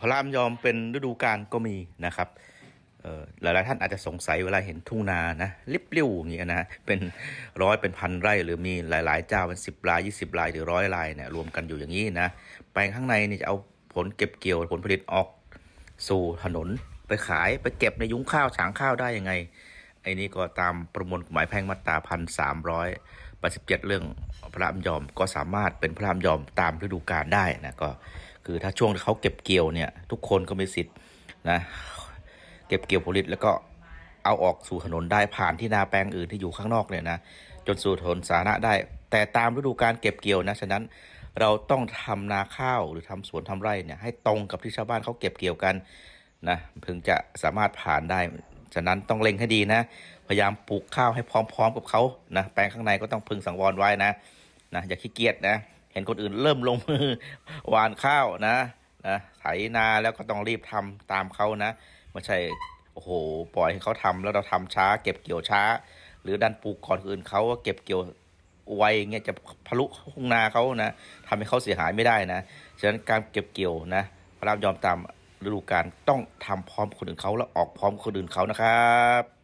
พระรามยอมเป็นฤดูกาลก็มีนะครับหลาย ๆ ท่านอาจจะสงสัยเวลาเห็นทุ่งนานะริบเรี่ยวอย่างเงี้ยนะเป็นร้อยเป็นพันไร่ หรือมีหลายๆเจ้าเป็นสิบลายยี่สิบลายหรือร้อยลายเนี่ยรวมกันอยู่อย่างนี้นะแปลงข้างในนี่จะเอาผลเก็บเกี่ยวผลผลิตออกสู่ถนนไปขายไปเก็บในยุ้งข้าวฉางข้าวได้ยังไงไอ้นี่ก็ตามประมวลกฎหมายแพ่งมาตราพันสามร้อยแปดสิบเจ็ดเรื่องพระรามยอมก็สามารถเป็นพระรามยอมตามฤดูกาลได้นะก็คือถ้าช่วงเขาเก็บเกี่ยวเนี่ย ทุกคนก็มีสิทธิ์นะเก็บเกี่ยวผลิตแล้วก็เอาออกสู่ถนนได้ผ่านที่นาแปลงอื่นที่อยู่ข้างนอกเนี่ยนะจนสู่ถนนสาธารณะได้ แต่ตามฤดูการเก็บเกี่ยวนะฉะนั้นเราต้องทำนาข้าวหรือทำสวนทำไร่เนี่ยให้ตรงกับที่ชาวบ้านเขาเก็บเกี่ยวกันนะถึงจะสามารถผ่านได้ฉะนั้นต้องเล็งให้ดีนะ พยายามปลูกข้าวให้พร้อมๆ กับเขานะแปลงข้างในก็ต้องพึงสังวรไว้นะนะอย่าขี้เกียจนะห็นคนอื่นเริ่มลงมือหวานข้าวนะ นะไถนาแล้วก็ต้องรีบทำตามเขานะไม่ใช่โอ้โหปล่อยให้เขาทำแล้วเราทำช้า เก็บเกี่ยวช้า หรือดันปลูกก่อนอื่นเขาก็เก็บเกี่ยวไวเงี้ยจะพลุทุ่งนาเขานะ ทำให้เขาเสียหายไม่ได้นะฉะนั้นการเก็บเกี่ยวนะพระรามยอมตามฤดูกาลต้องทำพร้อมคนอื่นเขาแล้วออกพร้อมคนอื่นเขานะครับ